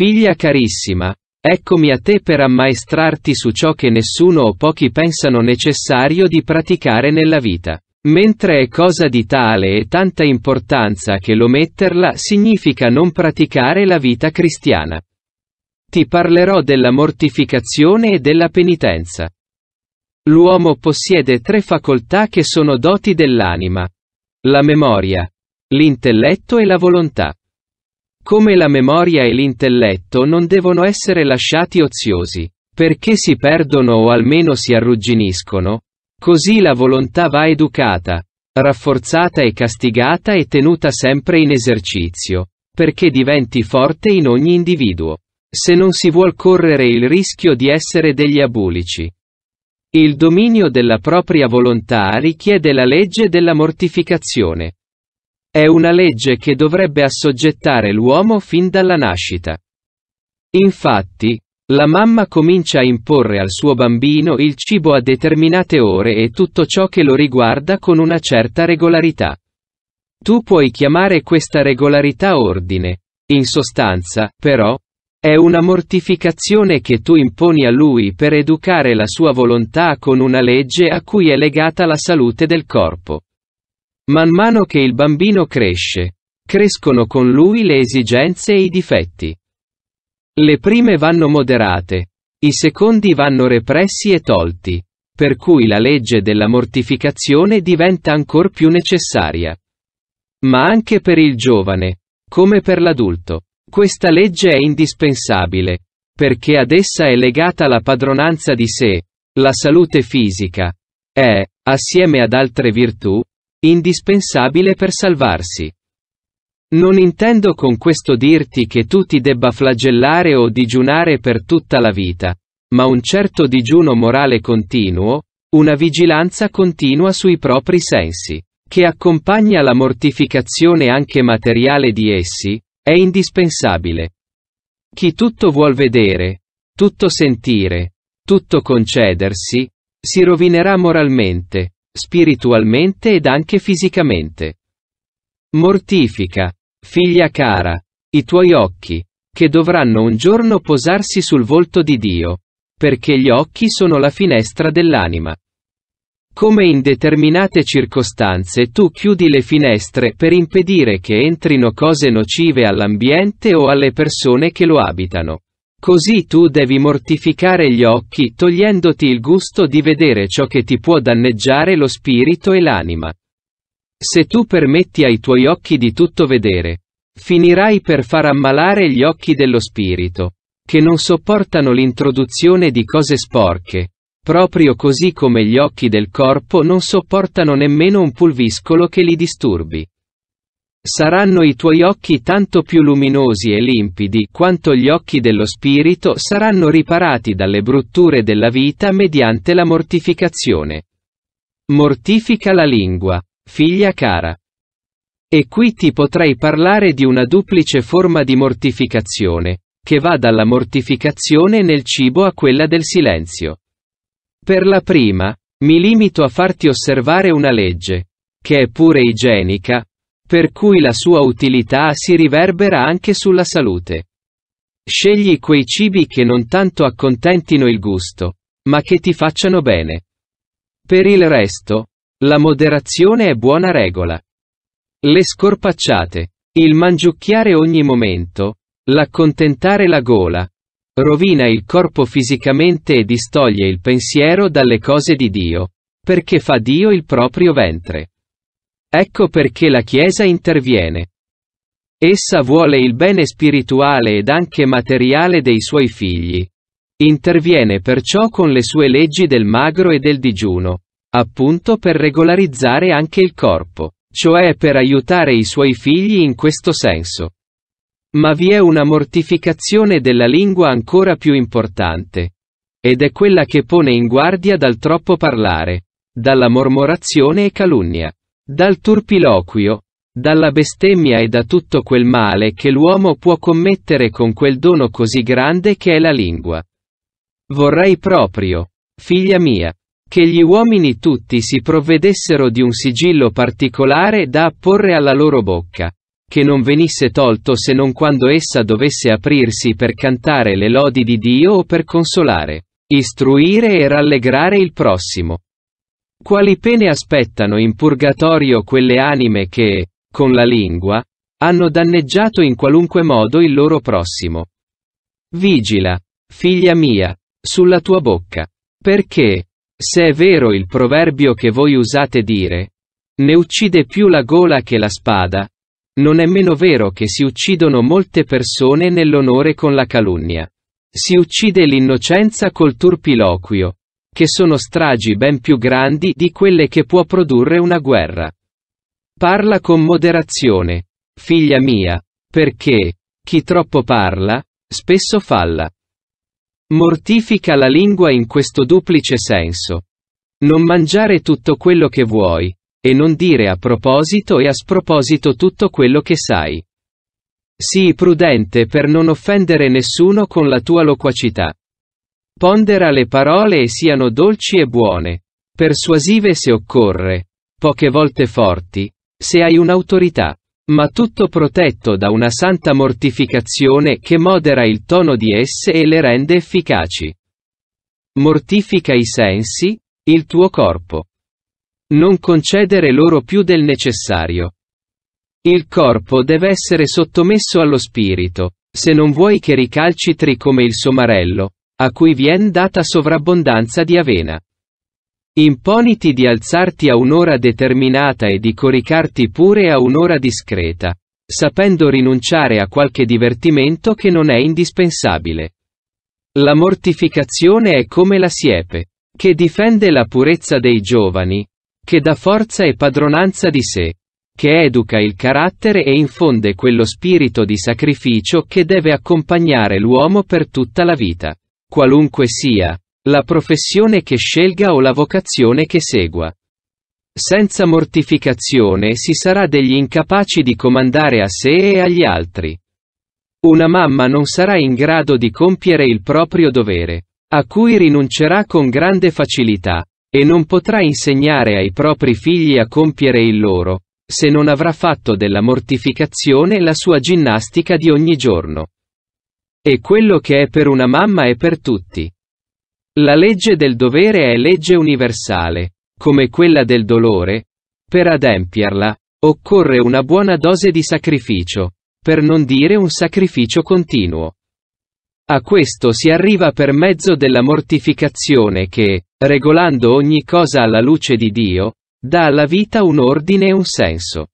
Figlia carissima, eccomi a te per ammaestrarti su ciò che nessuno o pochi pensano necessario di praticare nella vita. Mentre è cosa di tale e tanta importanza che lo metterla significa non praticare la vita cristiana. Ti parlerò della mortificazione e della penitenza. L'uomo possiede tre facoltà che sono doti dell'anima. La memoria, l'intelletto e la volontà. Come la memoria e l'intelletto non devono essere lasciati oziosi, perché si perdono o almeno si arrugginiscono, così la volontà va educata, rafforzata e castigata e tenuta sempre in esercizio, perché diventi forte in ogni individuo, se non si vuol correre il rischio di essere degli abulici. Il dominio della propria volontà richiede la legge della mortificazione. È una legge che dovrebbe assoggettare l'uomo fin dalla nascita. Infatti, la mamma comincia a imporre al suo bambino il cibo a determinate ore e tutto ciò che lo riguarda con una certa regolarità. Tu puoi chiamare questa regolarità ordine. In sostanza, però, è una mortificazione che tu imponi a lui per educare la sua volontà con una legge a cui è legata la salute del corpo. Man mano che il bambino cresce, crescono con lui le esigenze e i difetti. Le prime vanno moderate, i secondi vanno repressi e tolti, per cui la legge della mortificazione diventa ancor più necessaria. Ma anche per il giovane, come per l'adulto, questa legge è indispensabile, perché ad essa è legata la padronanza di sé, la salute fisica. È, assieme ad altre virtù, indispensabile per salvarsi. Non intendo con questo dirti che tu ti debba flagellare o digiunare per tutta la vita, ma un certo digiuno morale continuo, una vigilanza continua sui propri sensi, che accompagna la mortificazione anche materiale di essi, è indispensabile. Chi tutto vuol vedere, tutto sentire, tutto concedersi, si rovinerà moralmente, spiritualmente ed anche fisicamente. Mortifica, figlia cara, i tuoi occhi, che dovranno un giorno posarsi sul volto di Dio, perché gli occhi sono la finestra dell'anima. Come in determinate circostanze tu chiudi le finestre per impedire che entrino cose nocive all'ambiente o alle persone che lo abitano. Così tu devi mortificare gli occhi togliendoti il gusto di vedere ciò che ti può danneggiare lo spirito e l'anima. Se tu permetti ai tuoi occhi di tutto vedere, finirai per far ammalare gli occhi dello spirito, che non sopportano l'introduzione di cose sporche, proprio così come gli occhi del corpo non sopportano nemmeno un pulviscolo che li disturbi. Saranno i tuoi occhi tanto più luminosi e limpidi quanto gli occhi dello spirito saranno riparati dalle brutture della vita mediante la mortificazione. Mortifica la lingua, figlia cara. E qui ti potrei parlare di una duplice forma di mortificazione, che va dalla mortificazione nel cibo a quella del silenzio. Per la prima, mi limito a farti osservare una legge, che è pure igienica, per cui la sua utilità si riverbera anche sulla salute. Scegli quei cibi che non tanto accontentino il gusto, ma che ti facciano bene. Per il resto, la moderazione è buona regola. Le scorpacciate, il mangiucchiare ogni momento, l'accontentare la gola, rovina il corpo fisicamente e distoglie il pensiero dalle cose di Dio, perché fa Dio il proprio ventre. Ecco perché la Chiesa interviene. Essa vuole il bene spirituale ed anche materiale dei suoi figli. Interviene perciò con le sue leggi del magro e del digiuno, appunto per regolarizzare anche il corpo, cioè per aiutare i suoi figli in questo senso. Ma vi è una mortificazione della lingua ancora più importante. Ed è quella che pone in guardia dal troppo parlare, dalla mormorazione e calunnia. Dal turpiloquio, dalla bestemmia e da tutto quel male che l'uomo può commettere con quel dono così grande che è la lingua. Vorrei proprio, figlia mia, che gli uomini tutti si provvedessero di un sigillo particolare da apporre alla loro bocca, che non venisse tolto se non quando essa dovesse aprirsi per cantare le lodi di Dio o per consolare, istruire e rallegrare il prossimo. Quali pene aspettano in purgatorio quelle anime che, con la lingua, hanno danneggiato in qualunque modo il loro prossimo? Vigila, figlia mia, sulla tua bocca. Perché, se è vero il proverbio che voi usate dire, ne uccide più la gola che la spada, non è meno vero che si uccidono molte persone nell'onore con la calunnia. Si uccide l'innocenza col turpiloquio, che sono stragi ben più grandi di quelle che può produrre una guerra. Parla con moderazione. Figlia mia. Perché, chi troppo parla, spesso falla. Mortifica la lingua in questo duplice senso. Non mangiare tutto quello che vuoi, e non dire a proposito e a sproposito tutto quello che sai. Sii prudente per non offendere nessuno con la tua loquacità. Pondera le parole e siano dolci e buone, persuasive se occorre, poche volte forti, se hai un'autorità, ma tutto protetto da una santa mortificazione che modera il tono di esse e le rende efficaci. Mortifica i sensi, il tuo corpo. Non concedere loro più del necessario. Il corpo deve essere sottomesso allo spirito, se non vuoi che ricalcitri come il somarello, a cui vien data sovrabbondanza di avena. Imponiti di alzarti a un'ora determinata e di coricarti pure a un'ora discreta, sapendo rinunciare a qualche divertimento che non è indispensabile. La mortificazione è come la siepe, che difende la purezza dei giovani, che dà forza e padronanza di sé, che educa il carattere e infonde quello spirito di sacrificio che deve accompagnare l'uomo per tutta la vita qualunque sia, la professione che scelga o la vocazione che segua. Senza mortificazione si sarà degli incapaci di comandare a sé e agli altri. Una mamma non sarà in grado di compiere il proprio dovere, a cui rinuncerà con grande facilità, e non potrà insegnare ai propri figli a compiere il loro, se non avrà fatto della mortificazione la sua ginnastica di ogni giorno. E quello che è per una mamma è per tutti. La legge del dovere è legge universale, come quella del dolore. Per adempierla, occorre una buona dose di sacrificio, per non dire un sacrificio continuo. A questo si arriva per mezzo della mortificazione che, regolando ogni cosa alla luce di Dio, dà alla vita un ordine e un senso.